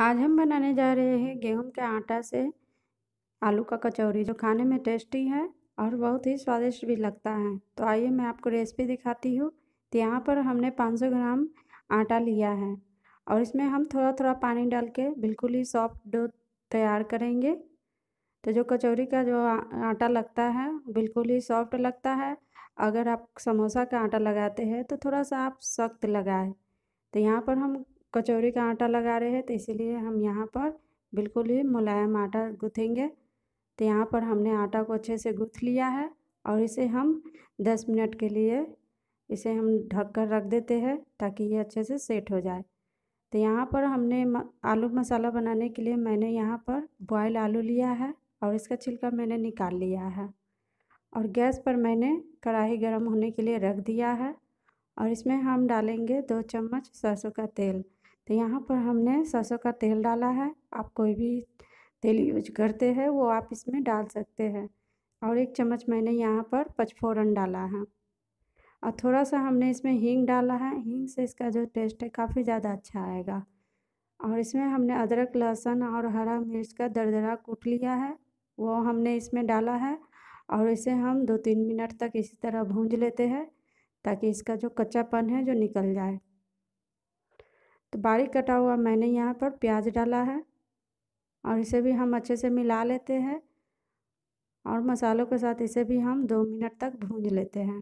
आज हम बनाने जा रहे हैं गेहूं के आटा से आलू का कचौरी जो खाने में टेस्टी है और बहुत ही स्वादिष्ट भी लगता है तो आइए मैं आपको रेसिपी दिखाती हूँ तो यहाँ पर हमने 500 ग्राम आटा लिया है और इसमें हम थोड़ा थोड़ा पानी डाल के बिल्कुल ही सॉफ्ट डो तैयार करेंगे तो जो कचौरी का जो आटा लगता है बिल्कुल ही सॉफ्ट लगता है अगर आप समोसा का आटा लगाते हैं तो थोड़ा सा आप सख्त लगाए तो यहाँ पर हम कचौरी का आटा लगा रहे हैं तो इसीलिए हम यहाँ पर बिल्कुल ही मुलायम आटा गूँथेंगे तो यहाँ पर हमने आटा को अच्छे से गूँथ लिया है और इसे हम दस मिनट के लिए इसे हम ढक कर रख देते हैं ताकि ये अच्छे से सेट हो जाए तो यहाँ पर हमने आलू मसाला बनाने के लिए मैंने यहाँ पर बॉयल आलू लिया है और इसका छिलका मैंने निकाल लिया है और गैस पर मैंने कढ़ाई गर्म होने के लिए रख दिया है और इसमें हम डालेंगे दो चम्मच सरसों का तेल तो यहाँ पर हमने सरसों का तेल डाला है आप कोई भी तेल यूज करते हैं वो आप इसमें डाल सकते हैं और एक चम्मच मैंने यहाँ पर पचफोरन डाला है और थोड़ा सा हमने इसमें हींग डाला है हींग से इसका जो टेस्ट है काफ़ी ज़्यादा अच्छा आएगा और इसमें हमने अदरक लहसुन और हरा मिर्च का दरदरा कूट लिया है वो हमने इसमें डाला है और इसे हम दो तीन मिनट तक इसी तरह भूंज लेते हैं ताकि इसका जो कच्चापन है जो निकल जाए तो बारीक कटा हुआ मैंने यहाँ पर प्याज डाला है और इसे भी हम अच्छे से मिला लेते हैं और मसालों के साथ इसे भी हम दो मिनट तक भूंज लेते हैं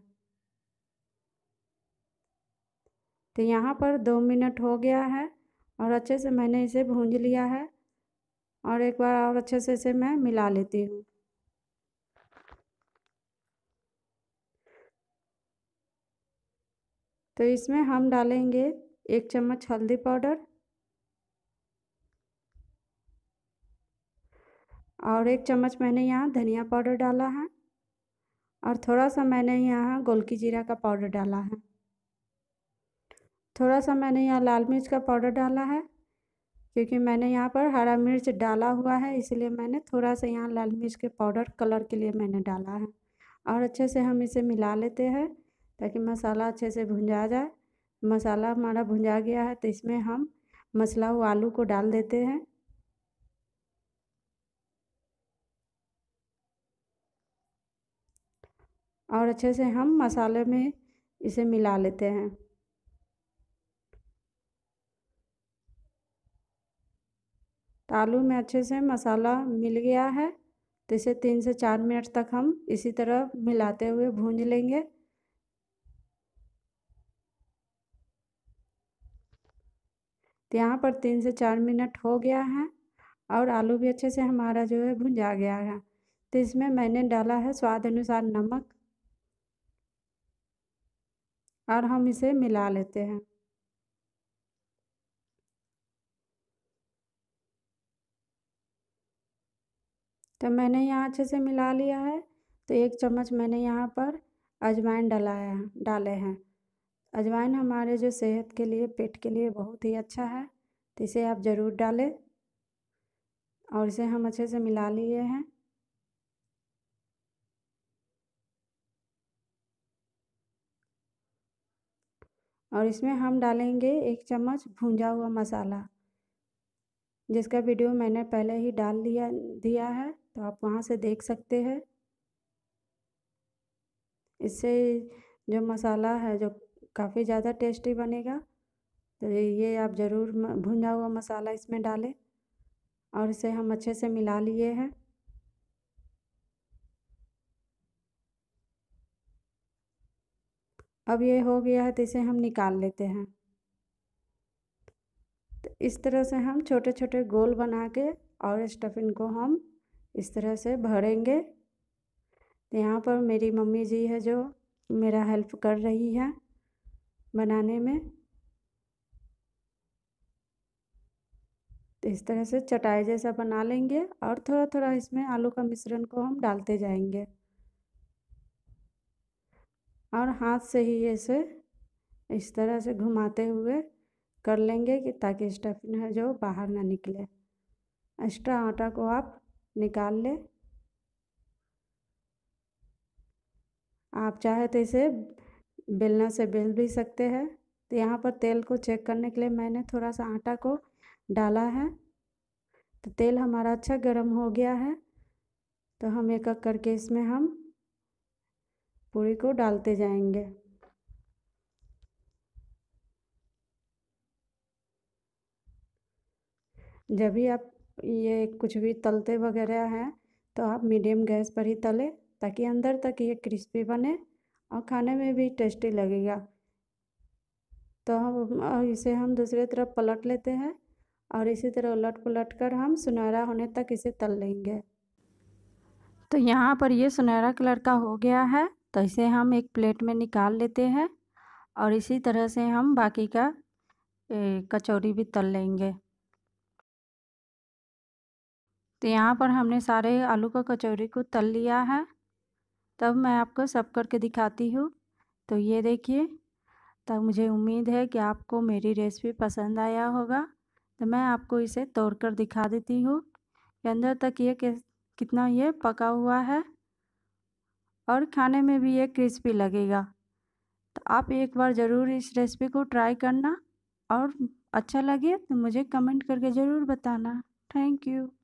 तो यहाँ पर दो मिनट हो गया है और अच्छे से मैंने इसे भूंज लिया है और एक बार और अच्छे से इसे मैं मिला लेती हूँ तो इसमें हम डालेंगे एक चम्मच हल्दी पाउडर और एक चम्मच मैंने यहाँ धनिया पाउडर डाला है और थोड़ा सा मैंने यहाँ गोलकी जीरा का पाउडर डाला है थोड़ा सा मैंने यहाँ लाल मिर्च का पाउडर डाला है क्योंकि मैंने यहाँ पर हरा मिर्च डाला हुआ है इसलिए मैंने थोड़ा सा यहाँ लाल मिर्च के पाउडर कलर के लिए मैंने डाला है और अच्छे से हम इसे मिला लेते हैं ताकि मसाला अच्छे से भुंजा जाए मसाला हमारा भुंजा गया है तो इसमें हम मसला हुआ आलू को डाल देते हैं और अच्छे से हम मसाले में इसे मिला लेते हैं तो आलू में अच्छे से मसाला मिल गया है तो इसे तीन से चार मिनट तक हम इसी तरह मिलाते हुए भूंज लेंगे तो यहाँ पर तीन से चार मिनट हो गया है और आलू भी अच्छे से हमारा जो है भुंजा गया है तो इसमें मैंने डाला है स्वाद अनुसार नमक और हम इसे मिला लेते हैं तो मैंने यहाँ अच्छे से मिला लिया है तो एक चम्मच मैंने यहाँ पर अजवाइन है डाले हैं अजवाइन हमारे जो सेहत के लिए पेट के लिए बहुत ही अच्छा है तो इसे आप ज़रूर डालें और इसे हम अच्छे से मिला लिए हैं और इसमें हम डालेंगे एक चम्मच भूंजा हुआ मसाला जिसका वीडियो मैंने पहले ही डाल दिया दिया है तो आप वहाँ से देख सकते हैं इससे जो मसाला है जो काफ़ी ज़्यादा टेस्टी बनेगा तो ये आप ज़रूर भुना हुआ मसाला इसमें डालें और इसे हम अच्छे से मिला लिए हैं अब ये हो गया है तो इसे हम निकाल लेते हैं तो इस तरह से हम छोटे छोटे गोल बना के और स्टफिंग को हम इस तरह से भरेंगे तो यहाँ पर मेरी मम्मी जी है जो मेरा हेल्प कर रही है बनाने में तो इस तरह से चटाई जैसा बना लेंगे और थोड़ा थोड़ा इसमें आलू का मिश्रण को हम डालते जाएंगे और हाथ से ही ऐसे इस तरह से घुमाते हुए कर लेंगे कि ताकि स्टफिन है जो बाहर ना निकले एक्स्ट्रा आटा को आप निकाल लें आप चाहे तो इसे बेलना से बेल भी सकते हैं तो यहाँ पर तेल को चेक करने के लिए मैंने थोड़ा सा आटा को डाला है तो तेल हमारा अच्छा गर्म हो गया है तो हम एक एक करके इसमें हम पूरी को डालते जाएंगे जब भी आप ये कुछ भी तलते वगैरह हैं तो आप मीडियम गैस पर ही तले ताकि अंदर तक ये क्रिस्पी बने और खाने में भी टेस्टी लगेगा तो हम इसे हम दूसरे तरफ पलट लेते हैं और इसी तरह उलट पलट कर हम सुनहरा होने तक इसे तल लेंगे तो यहाँ पर ये सुनहरा कलर का हो गया है तो इसे हम एक प्लेट में निकाल लेते हैं और इसी तरह से हम बाकी का कचौरी भी तल लेंगे तो यहाँ पर हमने सारे आलू का कचौरी को तल लिया है तब मैं आपको सब करके दिखाती हूँ तो ये देखिए तब मुझे उम्मीद है कि आपको मेरी रेसिपी पसंद आया होगा तो मैं आपको इसे तोड़ कर दिखा देती हूँ अंदर तक ये कितना ये पका हुआ है और खाने में भी ये क्रिस्पी लगेगा तो आप एक बार ज़रूर इस रेसिपी को ट्राई करना और अच्छा लगे तो मुझे कमेंट करके ज़रूर बताना थैंक यू